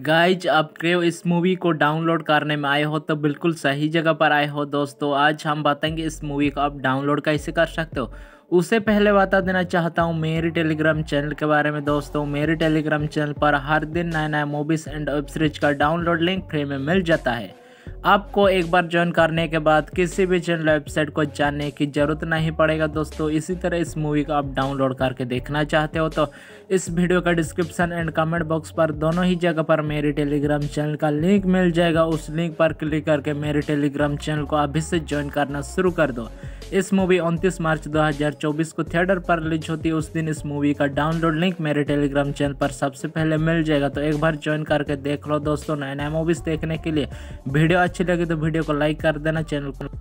guys आप crave इस movie को डाउनलोड करने में आए हो तो बिल्कुल सही जगह पर आए हो दोस्तों आज हम बताएंगे इस मूवी को आप डाउनलोड कैसे कर सकते हो उससे पहले बता देना चाहता हूँ मेरे टेलीग्राम चैनल के बारे में दोस्तों मेरे टेलीग्राम चैनल पर हर दिन नए नए मूवीज़ एंड वेब सीरीज का डाउनलोड लिंक फ्री में मिल जाता है आपको एक बार ज्वाइन करने के बाद किसी भी चैनल वेबसाइट को जानने की ज़रूरत नहीं पड़ेगा दोस्तों इसी तरह इस मूवी को आप डाउनलोड करके देखना चाहते हो तो इस वीडियो का डिस्क्रिप्शन एंड कमेंट बॉक्स पर दोनों ही जगह पर मेरे टेलीग्राम चैनल का लिंक मिल जाएगा उस लिंक पर क्लिक करके मेरे टेलीग्राम चैनल को अभी से ज्वाइन करना शुरू कर दो इस मूवी 29 मार्च 2024 को थिएटर पर रिलीज होती है उस दिन इस मूवी का डाउनलोड लिंक मेरे टेलीग्राम चैनल पर सबसे पहले मिल जाएगा तो एक बार ज्वाइन करके देख लो दोस्तों नए नए मूवीज़ देखने के लिए वीडियो अच्छी लगी तो वीडियो को लाइक कर देना चैनल को